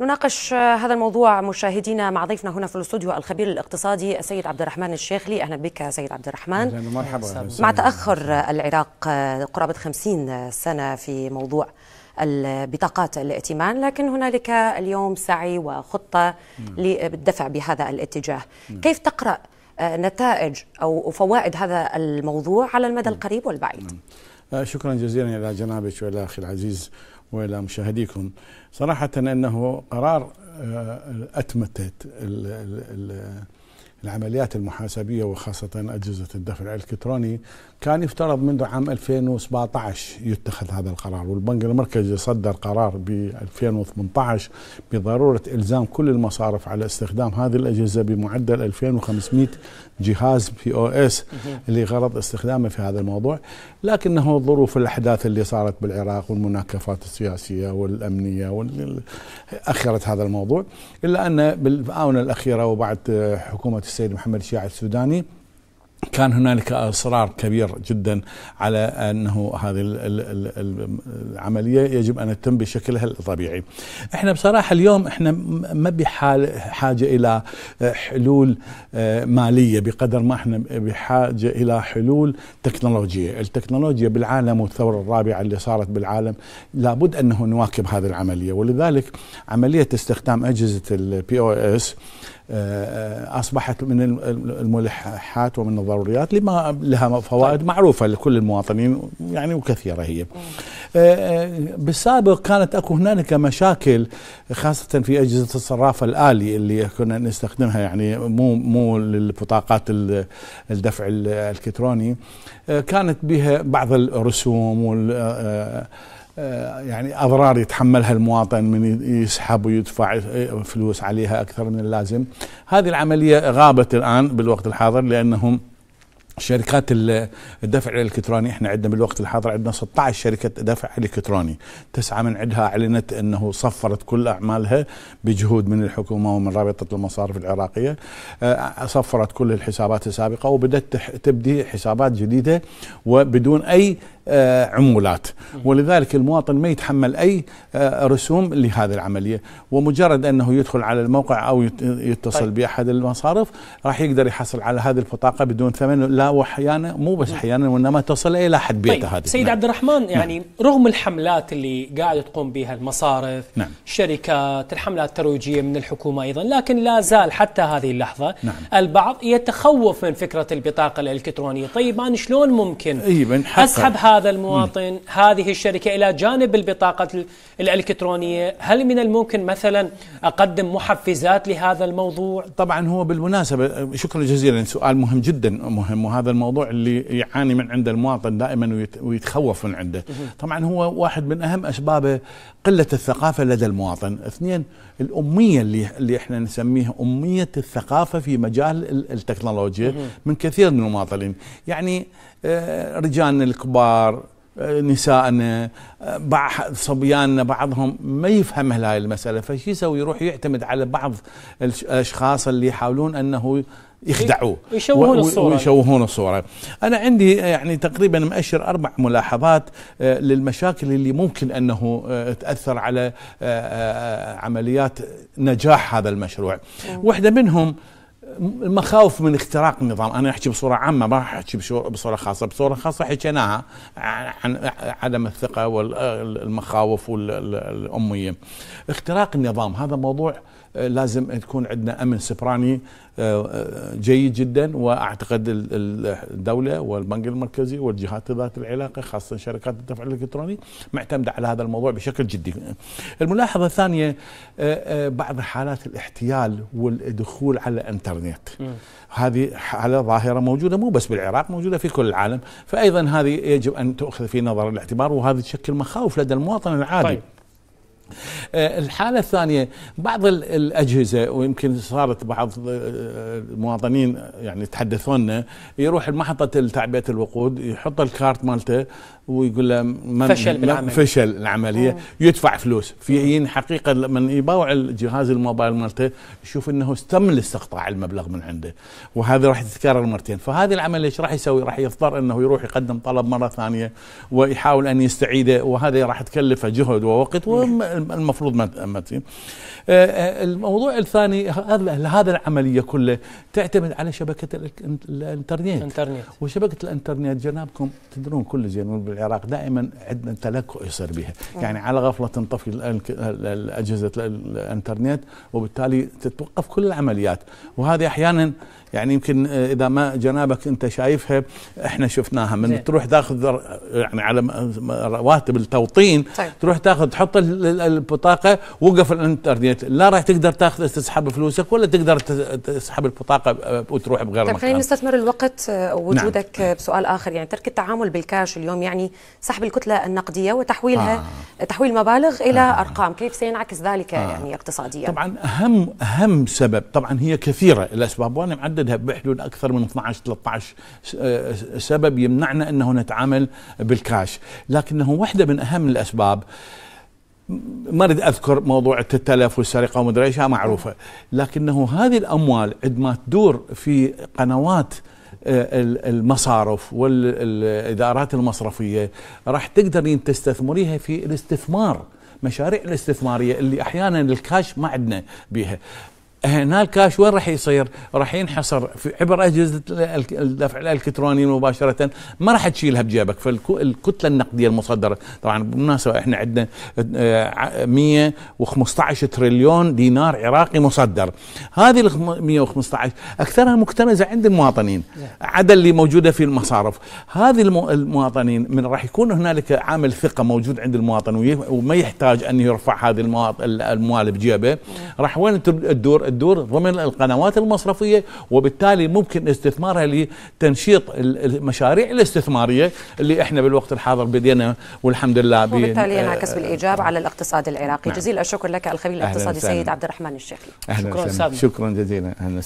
نناقش هذا الموضوع مشاهدينا مع ضيفنا هنا في الاستوديو الخبير الاقتصادي السيد عبد الرحمن الشيخلي اهلا بك سيد عبد الرحمن مرحبا مع تاخر العراق قرابه 50 سنه في موضوع البطاقات الائتمان لكن هنالك اليوم سعي وخطه للدفع بهذا الاتجاه كيف تقرا نتائج او فوائد هذا الموضوع على المدى القريب والبعيد آه، شكرا جزيلا إلى جنابك وإلى أخي العزيز وإلى مشاهديكم صراحة أنه قرار آه، أتمتت العمليات المحاسبية وخاصة أجهزة الدفع الإلكتروني كان يفترض منذ عام 2017 يتخذ هذا القرار والبنك المركزي صدر قرار ب 2018 بضرورة إلزام كل المصارف على استخدام هذه الأجهزة بمعدل 2500 جهاز بي او اس لغرض استخدامه في هذا الموضوع لكنه ظروف الأحداث اللي صارت بالعراق والمناكفات السياسية والأمنية أخرت هذا الموضوع إلا أن بالآونة الأخيرة وبعد حكومة السيد محمد الشيعي السوداني كان هنالك اصرار كبير جدا على انه هذه العمليه يجب ان تتم بشكلها الطبيعي. احنا بصراحه اليوم احنا ما بحال حاجه الى حلول آه، ماليه بقدر ما احنا بحاجه الى حلول تكنولوجيه، التكنولوجيا بالعالم والثوره الرابعه اللي صارت بالعالم لابد انه نواكب هذه العمليه ولذلك عمليه استخدام اجهزه البي او اس آه، اصبحت من الملحات ومن الضروريات لما لها فوائد طيب. معروفه لكل المواطنين يعني وكثيره هي. آه، آه، بالسابق كانت اكو هنالك مشاكل خاصه في اجهزه الصراف الالي اللي كنا نستخدمها يعني مو مو للبطاقات الدفع الالكتروني كانت بها بعض الرسوم وال آه، يعني اضرار يتحملها المواطن من يسحب ويدفع فلوس عليها اكثر من اللازم هذه العمليه غابت الان بالوقت الحاضر لانهم شركات الدفع الالكتروني احنا عندنا بالوقت الحاضر عندنا 16 شركه دفع الكتروني تسعه من عندها اعلنت انه صفرت كل اعمالها بجهود من الحكومه ومن رابطه المصارف العراقيه آه، صفرت كل الحسابات السابقه وبدات تبدي حسابات جديده وبدون اي آه، عمولات ولذلك المواطن ما يتحمل أي آه، رسوم لهذه العملية ومجرد أنه يدخل على الموقع أو يتصل طيب. بأحد المصارف راح يقدر يحصل على هذه البطاقة بدون ثمن لا واحيانا مو بس نعم. احيانا وانما تصل الى حد بيتها طيب هذه سيد نعم. عبد الرحمن نعم. يعني نعم. رغم الحملات اللي قاعده تقوم بها المصارف نعم. الشركات الحملات الترويجيه من الحكومه ايضا لكن لا زال حتى هذه اللحظه نعم. البعض يتخوف من فكره البطاقه الالكترونيه طيب انا شلون ممكن إيه اسحب هذا المواطن مم. هذه الشركه الى جانب البطاقه الالكترونيه هل من الممكن مثلا اقدم محفزات لهذا الموضوع طبعا هو بالمناسبه شكرا جزيلا سؤال مهم جدا مهم وهذا هذا الموضوع اللي يعاني من عند المواطن دائما ويتخوف من عنده طبعا هو واحد من أهم أسبابه قلة الثقافة لدى المواطن اثنين الأمية اللي, اللي احنا نسميها أمية الثقافة في مجال التكنولوجيا من كثير من المواطنين يعني آه، رجالنا الكبار نسائنا بعض صبياننا بعضهم ما يفهم هاي المساله فشي يسوي يروح يعتمد على بعض الاشخاص اللي يحاولون انه يخدعوه ويشوهون الصوره ويشوهون الصوره انا عندي يعني تقريبا مؤشر اربع ملاحظات آه، للمشاكل اللي ممكن انه آه، تاثر على آه، عمليات نجاح هذا المشروع واحده منهم المخاوف من اختراق النظام انا احكي بصوره عامه ما راح احكي بصوره خاصه بصوره خاصه حكيناها عن عدم الثقه والمخاوف والاميه اختراق النظام هذا موضوع آه، لازم تكون عندنا امن سبراني آه، آه، جيد جدا واعتقد الدوله والبنك المركزي والجهات ذات العلاقه خاصه شركات الدفع الالكتروني معتمده على هذا الموضوع بشكل جدي. الملاحظه الثانيه بعض حالات الاحتيال والدخول على الانترنت الانترنت هذه حاله ظاهره موجوده مو بس بالعراق موجوده في كل العالم فايضا هذه يجب ان تؤخذ في نظر الاعتبار وهذا تشكل مخاوف لدى المواطن العادي طيب. آه، الحالة الثانية بعض الأجهزة ويمكن صارت بعض آه، المواطنين يعني تحدثونا يروح لمحطة تعبئة الوقود يحط الكارت مالته ويقول له من فشل بالعملية فشل العملية يدفع فلوس في حين حقيقة من يباوع الجهاز الموبايل مالته يشوف انه تم الاستقطاع المبلغ من عنده وهذا راح يتكرر مرتين فهذه العملية ايش راح يسوي راح يضطر انه يروح يقدم طلب مرة ثانية ويحاول ان يستعيده وهذا راح تكلفه جهد ووقت المفروض ما تصير آه، آه، الموضوع الثاني هذا العمليه كلها تعتمد على شبكه الانترنت الانترنت وشبكه الانترنت جنابكم تدرون كل زين يعني بالعراق دائما عندنا تلكؤ يصير بها يعني على غفله تنطفي اجهزه الانترنت وبالتالي تتوقف كل العمليات وهذه احيانا يعني يمكن آه، اذا ما جنابك انت شايفها احنا شفناها من زي. تروح تاخذ يعني على رواتب التوطين طيب. تروح تاخذ تحط البطاقه وقف الانترنت لا راح تقدر تاخذ تسحب فلوسك ولا تقدر تسحب البطاقه وتروح بغير طيب خلينا نستثمر الوقت آه، وجودك نعم. بسؤال اخر يعني ترك التعامل بالكاش اليوم يعني سحب الكتله النقديه وتحويلها آه. تحويل مبالغ الى آه. ارقام كيف سينعكس ذلك آه. يعني اقتصاديا طبعا اهم اهم سبب طبعا هي كثيره الاسباب وانا معددها بحدود اكثر من 12 13 آه، سبب يمنعنا انه نتعامل بالكاش لكنه واحده من اهم الاسباب ما اريد اذكر موضوع التلف والسرقه ومدري ايش معروفه لكنه هذه الاموال عندما تدور في قنوات آه، المصارف والادارات المصرفيه راح تقدرين تستثمريها في الاستثمار مشاريع الاستثماريه اللي احيانا الكاش ما عندنا بها هنا الكاش وين راح يصير؟ راح ينحصر في عبر اجهزه الدفع الالكتروني مباشره ما راح تشيلها بجيبك فالكتله النقديه المصدره طبعا بالمناسبه احنا عندنا 115 آه، تريليون دينار عراقي مصدر هذه ال 115 اكثرها مكتنزه عند المواطنين نعم. عدا اللي موجوده في المصارف هذه المواطنين من راح يكون هنالك عامل ثقه موجود عند المواطن وما يحتاج ان يرفع هذه الموال بجيبه نعم. راح وين تدور الدور ضمن القنوات المصرفية وبالتالي ممكن استثمارها لتنشيط المشاريع الاستثمارية اللي احنا بالوقت الحاضر بدينا والحمد لله وبالتالي آه، ينعكس بالإيجاب على الاقتصاد العراقي نعم. جزيل الشكر لك الخبير الاقتصادي سيد عبد الرحمن الشيخي شكرا شكرا جزيلا أهلا